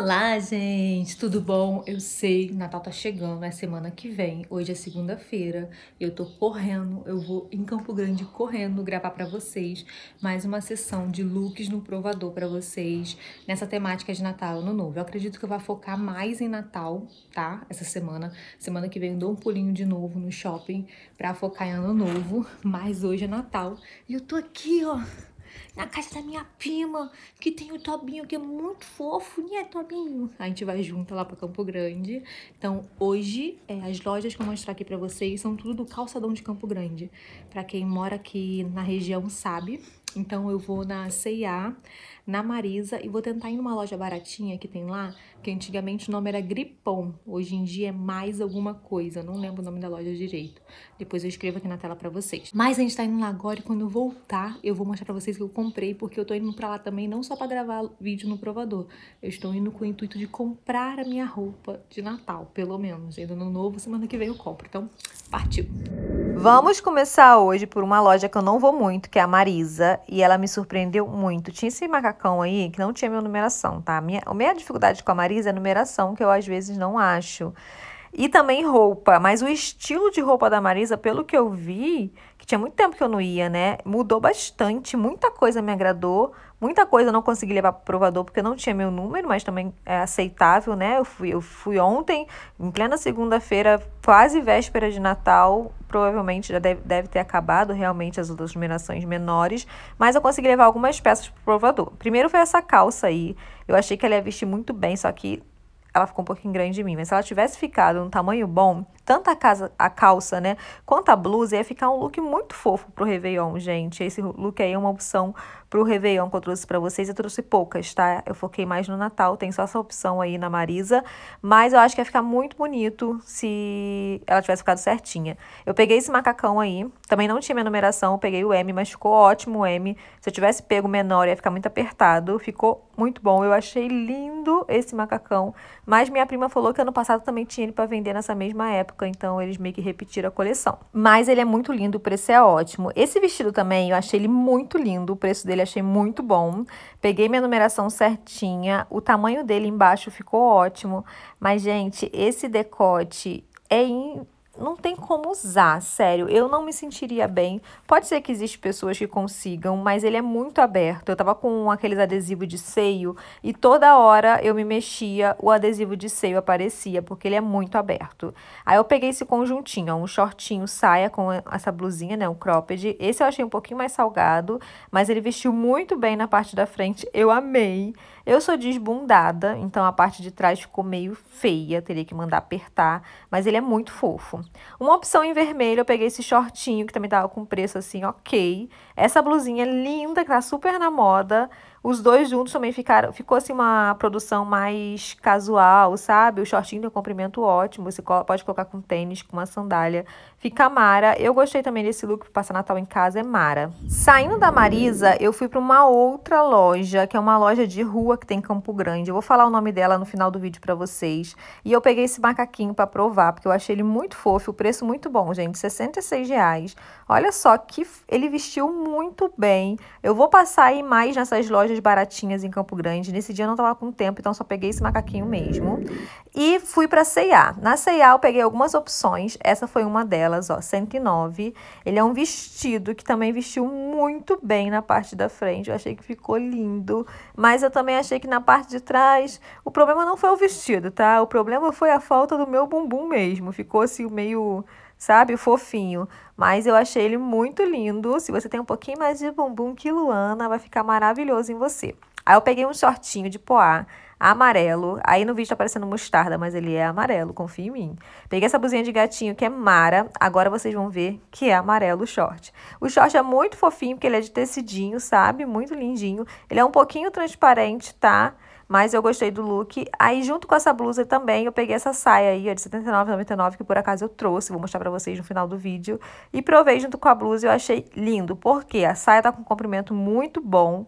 Olá, gente! Tudo bom? Eu sei, Natal tá chegando, é semana que vem. Hoje é segunda-feira e eu tô correndo. Eu vou em Campo Grande correndo gravar para vocês mais uma sessão de looks no provador para vocês nessa temática de Natal Ano Novo. Eu acredito que eu vou focar mais em Natal, tá? Essa semana. Semana que vem eu dou um pulinho de novo no shopping para focar em Ano Novo, mas hoje é Natal e eu tô aqui, ó na casa da minha prima, que tem o Tobinho, que é muito fofo, né, Tobinho? A gente vai junto lá para Campo Grande. Então, hoje, é, as lojas que eu vou mostrar aqui para vocês são tudo do calçadão de Campo Grande. Para quem mora aqui na região sabe, então eu vou na C&A, na Marisa e vou tentar ir numa loja baratinha que tem lá, que antigamente o nome era Gripom, hoje em dia é mais alguma coisa, não lembro o nome da loja direito. Depois eu escrevo aqui na tela pra vocês. Mas a gente tá indo lá agora e quando eu voltar, eu vou mostrar pra vocês que eu comprei, porque eu tô indo pra lá também não só pra gravar vídeo no provador, eu estou indo com o intuito de comprar a minha roupa de Natal, pelo menos. Ainda no novo, semana que vem eu compro, então partiu! Música Vamos começar hoje por uma loja que eu não vou muito, que é a Marisa, e ela me surpreendeu muito. Tinha esse macacão aí que não tinha minha numeração, tá? Minha, a minha dificuldade com a Marisa é a numeração, que eu às vezes não acho. E também roupa, mas o estilo de roupa da Marisa, pelo que eu vi, tinha muito tempo que eu não ia, né? Mudou bastante, muita coisa me agradou. Muita coisa eu não consegui levar para o provador porque não tinha meu número, mas também é aceitável, né? Eu fui, eu fui ontem, em plena segunda-feira, quase véspera de Natal. Provavelmente já deve, deve ter acabado realmente as outras numerações menores, mas eu consegui levar algumas peças para o provador. Primeiro foi essa calça aí. Eu achei que ela ia vestir muito bem, só que ela ficou um pouquinho grande em mim, mas se ela tivesse ficado um tamanho bom, tanto a, casa, a calça, né, quanto a blusa, ia ficar um look muito fofo pro Réveillon, gente. Esse look aí é uma opção Pro Réveillon que eu trouxe para vocês, eu trouxe poucas, tá? Eu foquei mais no Natal, tem só essa opção aí na Marisa, mas eu acho que ia ficar muito bonito se ela tivesse ficado certinha. Eu peguei esse macacão aí, também não tinha minha numeração, eu peguei o M, mas ficou ótimo o M. Se eu tivesse pego menor, ia ficar muito apertado, ficou muito bom. Eu achei lindo esse macacão, mas minha prima falou que ano passado também tinha ele para vender nessa mesma época, então eles meio que repetiram a coleção. Mas ele é muito lindo, o preço é ótimo. Esse vestido também, eu achei ele muito lindo, o preço dele dele achei muito bom. Peguei minha numeração certinha, o tamanho dele embaixo ficou ótimo. Mas, gente, esse decote é in não tem como usar, sério. Eu não me sentiria bem. Pode ser que existem pessoas que consigam, mas ele é muito aberto. Eu tava com aqueles adesivos de seio e toda hora eu me mexia, o adesivo de seio aparecia, porque ele é muito aberto. Aí eu peguei esse conjuntinho, ó, um shortinho saia com essa blusinha, né, um cropped. Esse eu achei um pouquinho mais salgado, mas ele vestiu muito bem na parte da frente. Eu amei. Eu sou desbundada, então a parte de trás ficou meio feia, teria que mandar apertar, mas ele é muito fofo. Uma opção em vermelho, eu peguei esse shortinho, que também tava com preço assim, ok. Essa blusinha linda, que tá super na moda, os dois juntos também ficaram. Ficou assim uma produção mais casual, sabe? O shortinho tem um comprimento ótimo. Você pode colocar com tênis, com uma sandália. Fica mara. Eu gostei também desse look para passar Natal em casa, é mara. Saindo da Marisa, eu fui para uma outra loja, que é uma loja de rua que tem Campo Grande. Eu vou falar o nome dela no final do vídeo para vocês. E eu peguei esse macaquinho para provar, porque eu achei ele muito fofo, o preço muito bom, gente, 66 reais. Olha só que ele vestiu muito bem. Eu vou passar aí mais nessas lojas lojas baratinhas em Campo Grande. Nesse dia eu não estava com tempo, então só peguei esse macaquinho mesmo. E fui para C&A. Na C&A eu peguei algumas opções. Essa foi uma delas, ó, 109. Ele é um vestido que também vestiu muito bem na parte da frente. Eu achei que ficou lindo, mas eu também achei que na parte de trás o problema não foi o vestido, tá? O problema foi a falta do meu bumbum mesmo. Ficou assim meio sabe? Fofinho. Mas eu achei ele muito lindo. Se você tem um pouquinho mais de bumbum que Luana, vai ficar maravilhoso em você. Aí eu peguei um shortinho de poá amarelo. Aí no vídeo tá parecendo mostarda, mas ele é amarelo, confia em mim. Peguei essa blusinha de gatinho que é mara, agora vocês vão ver que é amarelo o short. O short é muito fofinho, porque ele é de tecidinho, sabe? Muito lindinho. Ele é um pouquinho transparente, tá? Mas eu gostei do look. Aí, junto com essa blusa também, eu peguei essa saia aí, ó, de R$79,99, que por acaso eu trouxe. Vou mostrar pra vocês no final do vídeo. E provei junto com a blusa e eu achei lindo. Porque a saia tá com um comprimento muito bom.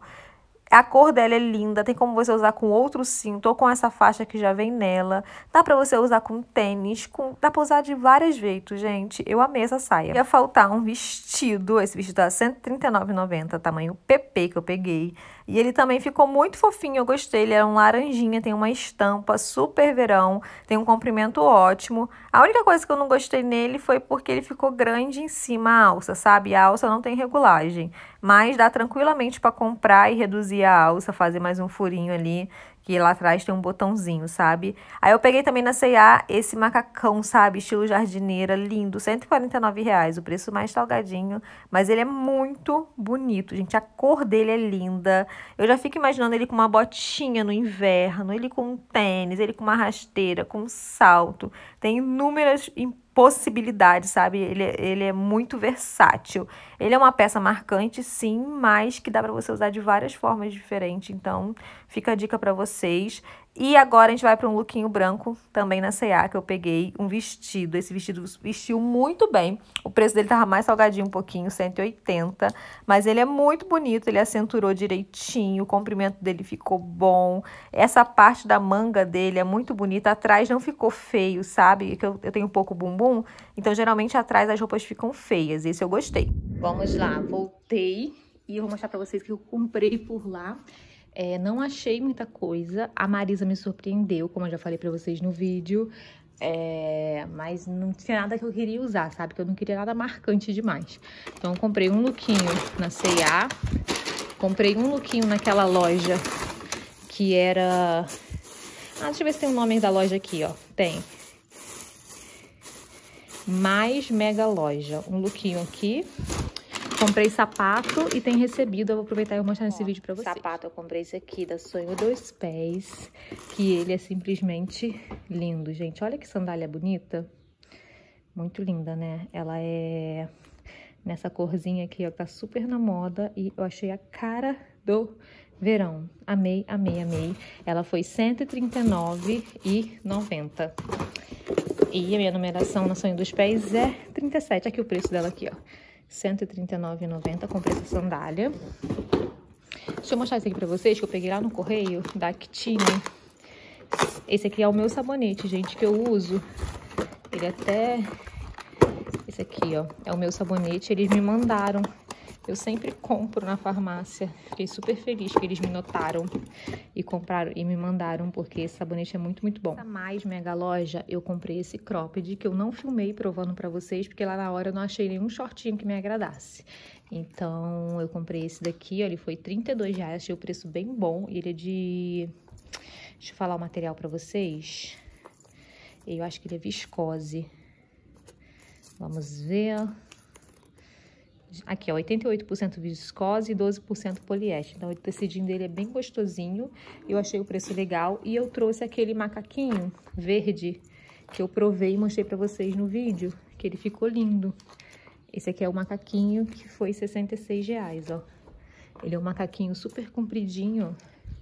A cor dela é linda, tem como você usar com outro cinto ou com essa faixa que já vem nela. Dá para você usar com tênis, com... dá pra usar de vários jeitos, gente. Eu amei essa saia. Ia faltar um vestido, esse vestido tá R$139,90, tamanho PP que eu peguei. E ele também ficou muito fofinho, eu gostei. Ele é um laranjinha, tem uma estampa, super verão, tem um comprimento ótimo. A única coisa que eu não gostei nele foi porque ele ficou grande em cima a alça, sabe? A alça não tem regulagem mas dá tranquilamente para comprar e reduzir a alça, fazer mais um furinho ali que lá atrás tem um botãozinho, sabe? Aí eu peguei também na C&A esse macacão, sabe? Estilo jardineira, lindo, 149 reais, o preço mais salgadinho, mas ele é muito bonito, gente, a cor dele é linda. Eu já fico imaginando ele com uma botinha no inverno, ele com um tênis, ele com uma rasteira, com um salto. Tem inúmeras possibilidades, sabe? Ele, ele é muito versátil. Ele é uma peça marcante, sim, mas que dá para você usar de várias formas diferentes. Então, fica a dica para você vocês. E agora a gente vai para um lookinho branco, também na C&A, que eu peguei um vestido. Esse vestido vestiu muito bem. O preço dele tava mais salgadinho um pouquinho, 180, mas ele é muito bonito, ele acenturou direitinho, o comprimento dele ficou bom. Essa parte da manga dele é muito bonita, atrás não ficou feio, sabe? Que eu, eu tenho pouco bumbum, então geralmente atrás as roupas ficam feias, esse eu gostei. Vamos lá, voltei e eu vou mostrar para vocês o que eu comprei por lá. É, não achei muita coisa. A Marisa me surpreendeu, como eu já falei pra vocês no vídeo. É, mas não tinha nada que eu queria usar, sabe? Que eu não queria nada marcante demais. Então, eu comprei um lookinho na C&A. Comprei um lookinho naquela loja que era... Ah, deixa eu ver se tem o um nome da loja aqui, ó. Tem. Mais Mega Loja. Um lookinho aqui. Comprei sapato e tem recebido. Eu vou aproveitar e vou mostrar nesse vídeo pra vocês. Sapato, eu comprei esse aqui da Sonho Dois Pés. Que ele é simplesmente lindo, gente. Olha que sandália bonita. Muito linda, né? Ela é nessa corzinha aqui, ó. Tá super na moda. E eu achei a cara do verão. Amei, amei, amei. Ela foi R$ 139,90. E a minha numeração na Sonho dos Pés é 37. Aqui o preço dela aqui, ó. 139,90 comprei essa sandália. Deixa eu mostrar isso aqui pra vocês, que eu peguei lá no correio da Actine. Esse aqui é o meu sabonete, gente, que eu uso. Ele até... Esse aqui, ó, é o meu sabonete. Eles me mandaram eu sempre compro na farmácia. Fiquei super feliz que eles me notaram e compraram e me mandaram, porque esse sabonete é muito, muito bom. Essa mais mega loja, eu comprei esse cropped que eu não filmei provando para vocês, porque lá na hora eu não achei nenhum shortinho que me agradasse. Então, eu comprei esse daqui, ó, ele foi R$32,00, achei o preço bem bom. Ele é de... Deixa eu falar o material para vocês. Eu acho que ele é viscose. Vamos ver aqui, ó, 88% viscose e 12% poliéster. Então, o tecidinho dele é bem gostosinho, eu achei o preço legal. E eu trouxe aquele macaquinho verde que eu provei e mostrei pra vocês no vídeo, que ele ficou lindo. Esse aqui é o macaquinho que foi 66 reais, ó. Ele é um macaquinho super compridinho,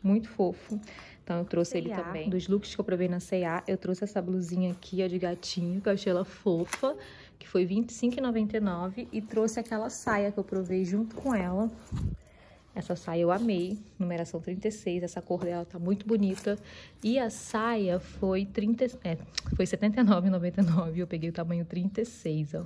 muito fofo. Então eu trouxe ele também. Dos looks que eu provei na C&A, eu trouxe essa blusinha aqui, ó, de gatinho, que eu achei ela fofa que foi R$25,99 25,99 e trouxe aquela saia que eu provei junto com ela. Essa saia eu amei, numeração 36, essa cor dela tá muito bonita. E a saia foi, 30, é, foi 79,99, eu peguei o tamanho 36, ó.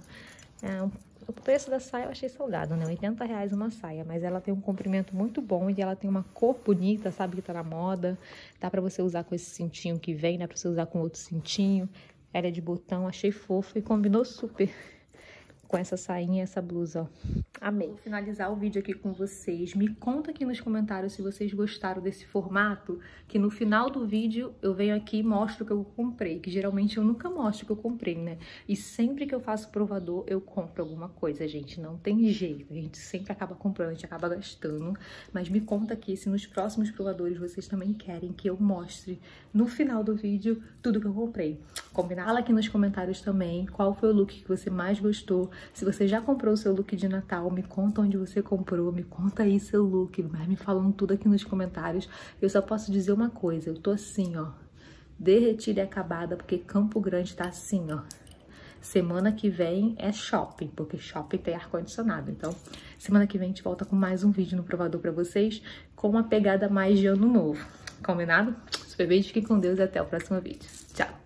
É, o preço da saia eu achei salgado, né? 80 reais uma saia, mas ela tem um comprimento muito bom e ela tem uma cor bonita, sabe? Que tá na moda. Dá pra você usar com esse cintinho que vem, dá pra você usar com outro cintinho. Era de botão, achei fofo e combinou super com essa sainha e essa blusa, ó. Amei. Vou finalizar o vídeo aqui com vocês. Me conta aqui nos comentários se vocês gostaram desse formato, que no final do vídeo eu venho aqui e mostro o que eu comprei, que geralmente eu nunca mostro o que eu comprei, né? E sempre que eu faço provador, eu compro alguma coisa, gente. Não tem jeito, a gente sempre acaba comprando, a gente acaba gastando. Mas me conta aqui se nos próximos provadores vocês também querem que eu mostre no final do vídeo tudo que eu comprei. Combinado? Fala aqui nos comentários também qual foi o look que você mais gostou, se você já comprou o seu look de Natal, me conta onde você comprou, me conta aí seu look, mas me falando tudo aqui nos comentários. Eu só posso dizer uma coisa, eu tô assim, ó, derretida e acabada, porque Campo Grande tá assim, ó. Semana que vem é shopping, porque shopping tem ar-condicionado. Então, semana que vem a gente volta com mais um vídeo no provador pra vocês, com uma pegada mais de ano novo. Combinado? Super beijo, fique com Deus e até o próximo vídeo. Tchau!